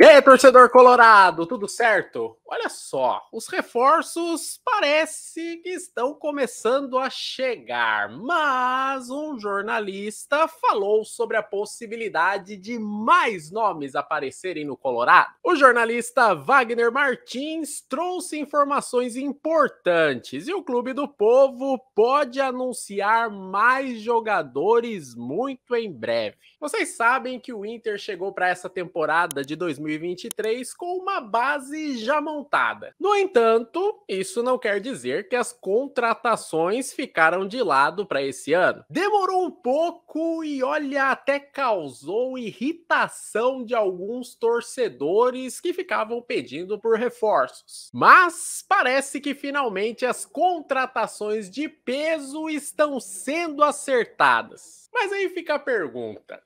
E aí, torcedor colorado, tudo certo? Olha só, os reforços parece que estão começando a chegar, mas um jornalista falou sobre a possibilidade de mais nomes aparecerem no Colorado. O jornalista Wagner Martins trouxe informações importantes e o Clube do Povo pode anunciar mais jogadores muito em breve. Vocês sabem que o Inter chegou para essa temporada de 2020 2023 com uma base já montada. No entanto, isso não quer dizer que as contratações ficaram de lado para esse ano. Demorou um pouco e olha, até causou irritação de alguns torcedores que ficavam pedindo por reforços. Mas parece que finalmente as contratações de peso estão sendo acertadas. Mas aí fica a pergunta: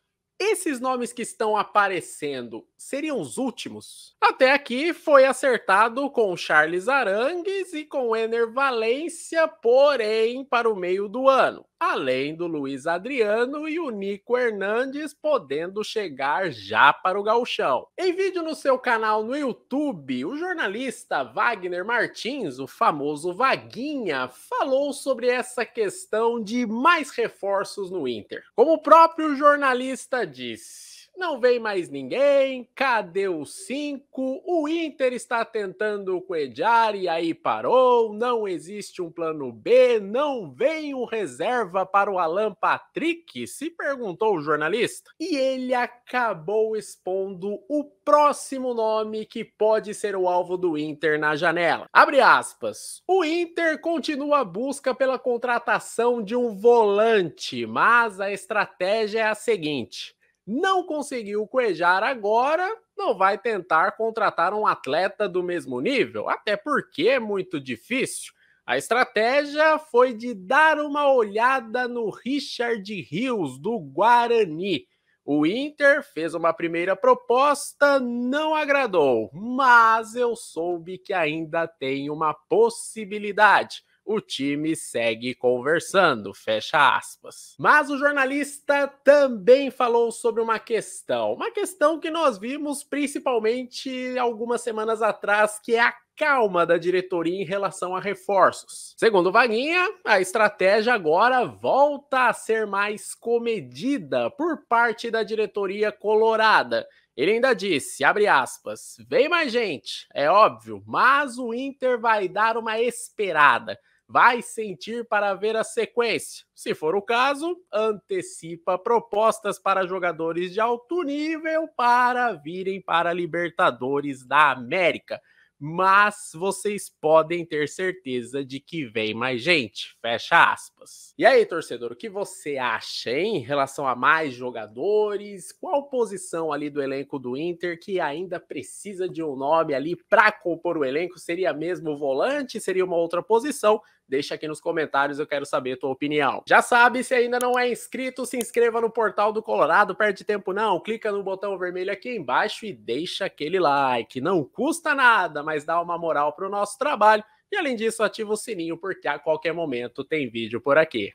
esses nomes que estão aparecendo seriam os últimos? Até aqui foi acertado com Charles Arangues e com Ener Valência, porém para o meio do ano além do Luiz Adriano e o Nico Hernandes podendo chegar já para o galchão. Em vídeo no seu canal no YouTube, o jornalista Wagner Martins, o famoso Vaguinha, falou sobre essa questão de mais reforços no Inter. Como o próprio jornalista disse, não vem mais ninguém. Cadê o 5? O Inter está tentando Coediar e aí parou. Não existe um plano B. Não vem o reserva para o Alan Patrick? Se perguntou o jornalista. E ele acabou expondo o próximo nome que pode ser o alvo do Inter na janela. Abre aspas. O Inter continua a busca pela contratação de um volante, mas a estratégia é a seguinte não conseguiu coejar agora, não vai tentar contratar um atleta do mesmo nível, até porque é muito difícil. A estratégia foi de dar uma olhada no Richard Rios, do Guarani. O Inter fez uma primeira proposta, não agradou, mas eu soube que ainda tem uma possibilidade o time segue conversando, fecha aspas. Mas o jornalista também falou sobre uma questão, uma questão que nós vimos principalmente algumas semanas atrás, que é a calma da diretoria em relação a reforços. Segundo Vaguinha, a estratégia agora volta a ser mais comedida por parte da diretoria colorada. Ele ainda disse, abre aspas, vem mais gente, é óbvio, mas o Inter vai dar uma esperada vai sentir para ver a sequência. Se for o caso, antecipa propostas para jogadores de alto nível para virem para Libertadores da América mas vocês podem ter certeza de que vem mais gente. Fecha aspas. E aí, torcedor, o que você acha hein, em relação a mais jogadores? Qual posição ali do elenco do Inter que ainda precisa de um nome ali para compor o elenco? Seria mesmo o volante? Seria uma outra posição? Deixa aqui nos comentários, eu quero saber a tua opinião. Já sabe, se ainda não é inscrito, se inscreva no Portal do Colorado, perde tempo não, clica no botão vermelho aqui embaixo e deixa aquele like. Não custa nada, mas mas dá uma moral para o nosso trabalho. E além disso, ativa o sininho, porque a qualquer momento tem vídeo por aqui.